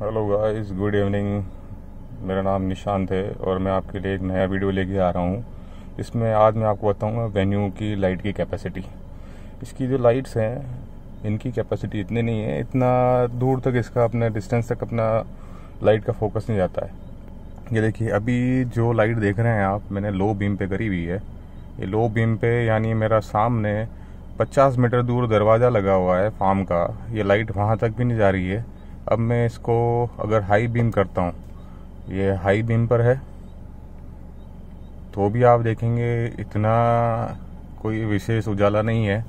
hello guys good evening मेरा नाम निशांत है और मैं आपके लिए एक नया वीडियो लेके आ रहा हूँ इसमें आज मैं आपको बताऊँगा वेन्यू की लाइट की कैपेसिटी इसकी जो लाइट्स हैं इनकी कैपेसिटी इतनी नहीं है इतना दूर तक इसका अपना डिस्टेंस तक अपना लाइट का फोकस नहीं जाता है ये देखिए अभी जो लाइट देख रहे हैं आप मैंने लो बीम पे करी हुई है ये लो बीम पे यानी मेरा सामने 50 मीटर दूर दरवाज़ा लगा हुआ है फार्म का ये लाइट वहाँ तक भी नहीं जा रही है अब मैं इसको अगर हाई बीम करता हूँ ये हाई बीम पर है तो भी आप देखेंगे इतना कोई विशेष उजाला नहीं है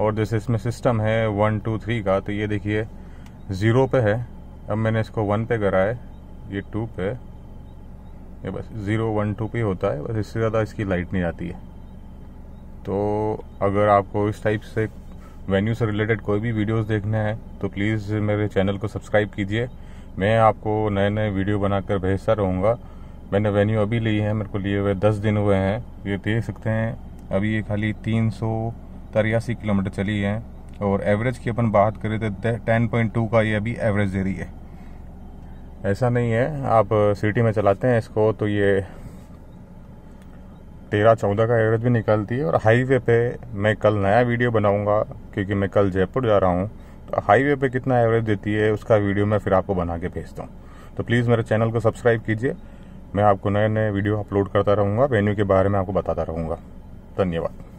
और जैसे इसमें सिस्टम है वन टू थ्री का तो ये देखिए ज़ीरो पे है अब मैंने इसको वन पे करा है ये टू पे ये बस ज़ीरो वन टू पे होता है बस इससे ज़्यादा इसकी लाइट नहीं आती है तो अगर आपको इस टाइप से वेन्यू से रिलेटेड कोई भी वीडियोस देखने हैं तो प्लीज़ मेरे चैनल को सब्सक्राइब कीजिए मैं आपको नए नए वीडियो बनाकर भेजता रहूँगा मैंने वेन्यू अभी ली है मेरे को लिए हुए दस दिन हुए हैं ये देख सकते हैं अभी ये खाली तीन सौ किलोमीटर चली है और एवरेज की अपन बात करें तो टेन पॉइंट टू का ये अभी एवरेज दे रही है ऐसा नहीं है आप सिटी में चलाते हैं इसको तो ये तेरह चौदह का एवरेज भी निकलती है और हाईवे पे मैं कल नया वीडियो बनाऊंगा क्योंकि मैं कल जयपुर जा रहा हूँ तो हाईवे पे कितना एवरेज देती है उसका वीडियो मैं फिर आपको बना के भेजता हूँ तो प्लीज़ मेरे चैनल को सब्सक्राइब कीजिए मैं आपको नए नए वीडियो अपलोड करता रहूँगा वेन्यू के बारे में आपको बताता रहूँगा धन्यवाद